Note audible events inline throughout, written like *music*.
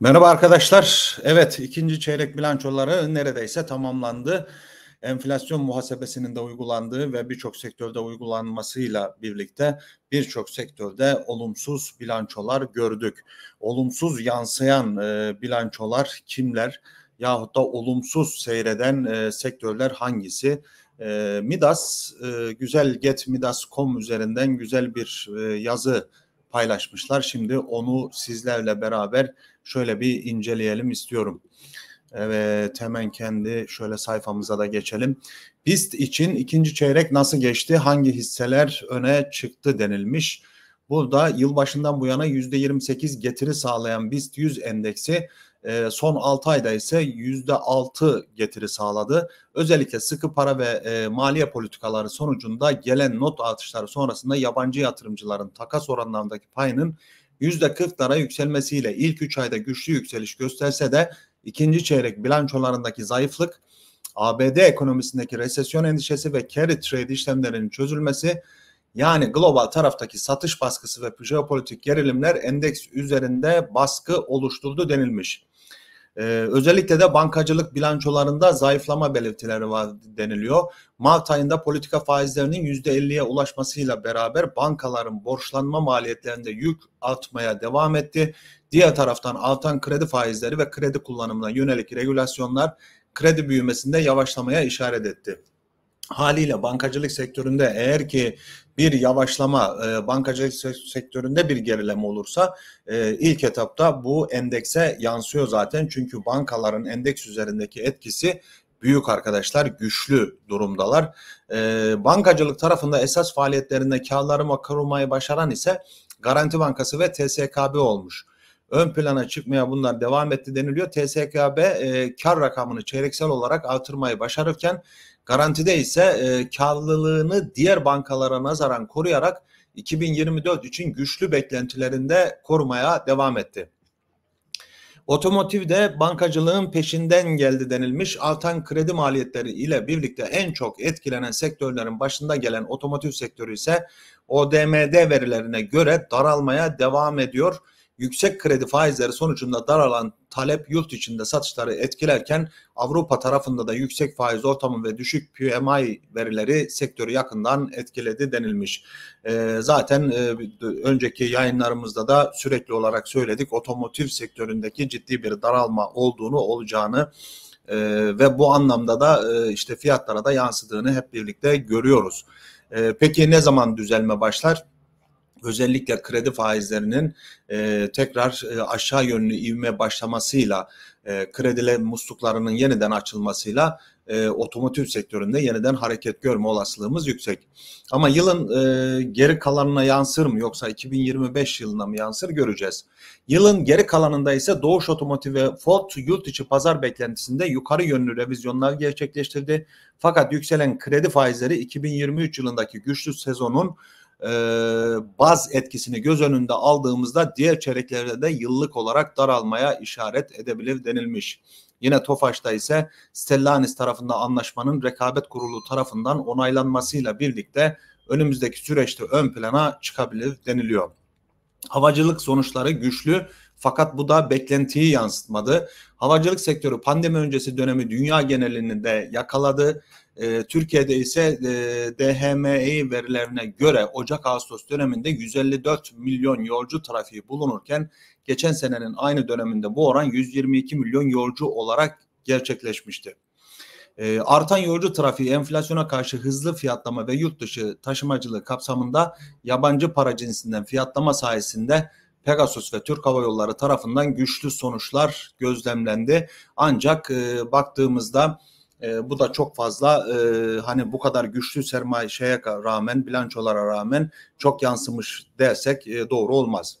Merhaba arkadaşlar. Evet ikinci çeyrek bilançoları neredeyse tamamlandı. Enflasyon muhasebesinin de uygulandığı ve birçok sektörde uygulanmasıyla birlikte birçok sektörde olumsuz bilançolar gördük. Olumsuz yansıyan e, bilançolar kimler yahut da olumsuz seyreden e, sektörler hangisi? E, Midas, e, getmidas.com üzerinden güzel bir e, yazı yazı paylaşmışlar. Şimdi onu sizlerle beraber şöyle bir inceleyelim istiyorum. Evet hemen kendi şöyle sayfamıza da geçelim. BIST için ikinci çeyrek nasıl geçti? Hangi hisseler öne çıktı denilmiş. Burada yılbaşından bu yana %28 getiri sağlayan BIST 100 endeksi ee, son 6 ayda ise %6 getiri sağladı. Özellikle sıkı para ve e, maliye politikaları sonucunda gelen not artışları sonrasında yabancı yatırımcıların takas oranlarındaki payının %40'lara yükselmesiyle ilk 3 ayda güçlü yükseliş gösterse de ikinci çeyrek bilançolarındaki zayıflık ABD ekonomisindeki resesyon endişesi ve carry trade işlemlerinin çözülmesi yani global taraftaki satış baskısı ve jeopolitik gerilimler endeks üzerinde baskı oluşturdu denilmiş. Ee, özellikle de bankacılık bilançolarında zayıflama belirtileri var deniliyor. Mart ayında politika faizlerinin %50'ye ulaşmasıyla beraber bankaların borçlanma maliyetlerinde yük artmaya devam etti. Diğer taraftan artan kredi faizleri ve kredi kullanımına yönelik regülasyonlar kredi büyümesinde yavaşlamaya işaret etti haliyle bankacılık sektöründe eğer ki bir yavaşlama e, bankacılık sektöründe bir gerileme olursa e, ilk etapta bu endekse yansıyor zaten. Çünkü bankaların endeks üzerindeki etkisi büyük arkadaşlar güçlü durumdalar. E, bankacılık tarafında esas faaliyetlerinde karlarımı korumayı başaran ise Garanti Bankası ve TSKB olmuş. Ön plana çıkmaya bunlar devam etti deniliyor. TSKB e, kar rakamını çeyreksel olarak artırmayı başarırken Garantide ise e, karlılığını diğer bankalara nazaran koruyarak 2024 için güçlü beklentilerinde korumaya devam etti. Otomotivde bankacılığın peşinden geldi denilmiş artan kredi maliyetleri ile birlikte en çok etkilenen sektörlerin başında gelen otomotiv sektörü ise ODMD verilerine göre daralmaya devam ediyor. Yüksek kredi faizleri sonucunda daralan talep yurt içinde satışları etkilerken Avrupa tarafında da yüksek faiz ortamı ve düşük PMI verileri sektörü yakından etkiledi denilmiş. E, zaten e, önceki yayınlarımızda da sürekli olarak söyledik otomotiv sektöründeki ciddi bir daralma olduğunu olacağını e, ve bu anlamda da e, işte fiyatlara da yansıdığını hep birlikte görüyoruz. E, peki ne zaman düzelme başlar? özellikle kredi faizlerinin e, tekrar e, aşağı yönlü ivme başlamasıyla e, kredile musluklarının yeniden açılmasıyla e, otomotiv sektöründe yeniden hareket görme olasılığımız yüksek. Ama yılın e, geri kalanına yansır mı yoksa 2025 yılına mı yansır göreceğiz. Yılın geri kalanında ise Doğuş Otomotiv ve Ford yurt içi pazar beklentisinde yukarı yönlü revizyonlar gerçekleştirdi. Fakat yükselen kredi faizleri 2023 yılındaki güçlü sezonun e, baz etkisini göz önünde aldığımızda diğer çeyreklerde de yıllık olarak daralmaya işaret edebilir denilmiş. Yine Tofaş'ta ise Stellanis tarafından anlaşmanın rekabet kurulu tarafından onaylanmasıyla birlikte önümüzdeki süreçte ön plana çıkabilir deniliyor. Havacılık sonuçları güçlü fakat bu da beklentiyi yansıtmadı. Havacılık sektörü pandemi öncesi dönemi dünya genelinde yakaladı. E, Türkiye'de ise e, DHMİ verilerine göre Ocak-Ağustos döneminde 154 milyon yolcu trafiği bulunurken geçen senenin aynı döneminde bu oran 122 milyon yolcu olarak gerçekleşmişti. E, artan yolcu trafiği enflasyona karşı hızlı fiyatlama ve yurt dışı taşımacılığı kapsamında yabancı para cinsinden fiyatlama sayesinde Pegasus ve Türk Hava Yolları tarafından güçlü sonuçlar gözlemlendi. Ancak e, baktığımızda e, bu da çok fazla e, hani bu kadar güçlü sermaye şeye rağmen bilançolara rağmen çok yansımış dersek e, doğru olmaz.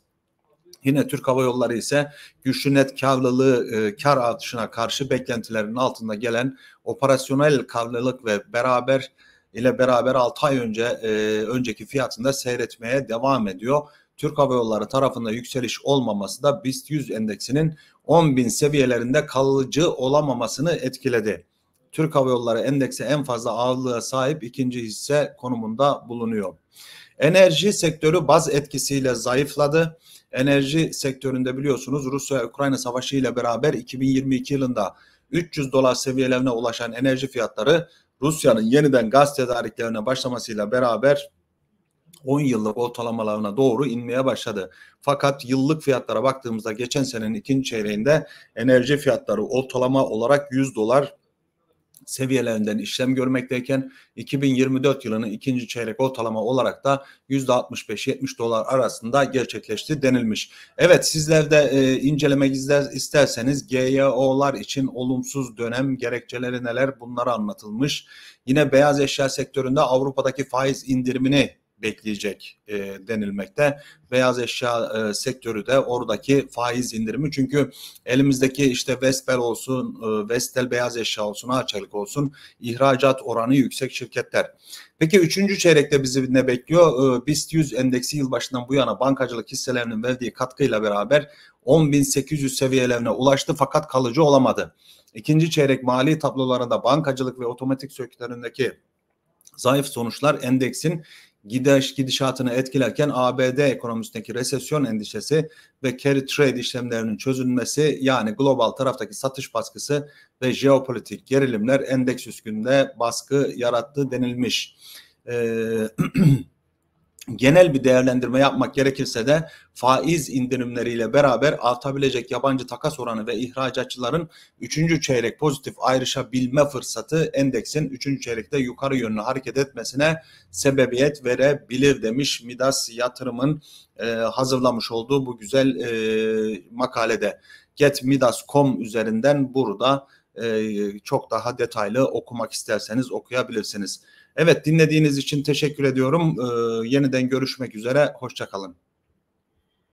Yine Türk Hava Yolları ise güçlü net karlılığı e, kar artışına karşı beklentilerin altında gelen operasyonel karlılık ve beraber ile beraber 6 ay önce e, önceki fiyatında seyretmeye devam ediyor. Türk Hava Yolları tarafında yükseliş olmaması da BIST 100 endeksinin 10 bin seviyelerinde kalıcı olamamasını etkiledi. Türk Hava Yolları endekse en fazla ağırlığa sahip ikinci hisse konumunda bulunuyor. Enerji sektörü baz etkisiyle zayıfladı. Enerji sektöründe biliyorsunuz Rusya-Ukrayna savaşı ile beraber 2022 yılında 300 dolar seviyelerine ulaşan enerji fiyatları Rusya'nın yeniden gaz tedariklerine başlamasıyla beraber 10 yıllık ortalamalarına doğru inmeye başladı. Fakat yıllık fiyatlara baktığımızda geçen senenin ikinci çeyreğinde enerji fiyatları ortalama olarak 100 dolar seviyelerinden işlem görmekteyken 2024 yılının ikinci çeyrek ortalama olarak da %65-70 dolar arasında gerçekleşti denilmiş. Evet sizler de e, incelemek izler, isterseniz GYO'lar için olumsuz dönem gerekçeleri neler bunlar anlatılmış. Yine beyaz eşya sektöründe Avrupa'daki faiz indirimini bekleyecek e, denilmekte. Beyaz eşya e, sektörü de oradaki faiz indirimi çünkü elimizdeki işte Vestel olsun, e, Vestel beyaz eşya olsun, Arçelik olsun ihracat oranı yüksek şirketler. Peki üçüncü çeyrekte bizi ne bekliyor? E, BIST 100 endeksi yılbaşından bu yana bankacılık hisselerinin verdiği katkıyla beraber 10.800 seviyelerine ulaştı fakat kalıcı olamadı. İkinci çeyrek mali tablolarında bankacılık ve otomatik sökütlerindeki zayıf sonuçlar endeksin gidiş gidişatını etkilerken ABD ekonomisindeki resesyon endişesi ve carry trade işlemlerinin çözülmesi yani global taraftaki satış baskısı ve jeopolitik gerilimler endeks üstünde baskı yarattı denilmiş. Ee, *clears throat* genel bir değerlendirme yapmak gerekirse de faiz indirimleriyle beraber artabilecek yabancı takas oranı ve ihracatçıların 3. çeyrek pozitif ayrışabilme fırsatı endeksin 3. çeyrekte yukarı yönlü hareket etmesine sebebiyet verebilir demiş Midas Yatırım'ın e, hazırlamış olduğu bu güzel e, makalede. GetMidas.com üzerinden burada e, çok daha detaylı okumak isterseniz okuyabilirsiniz. Evet dinlediğiniz için teşekkür ediyorum. Ee, yeniden görüşmek üzere. Hoşçakalın.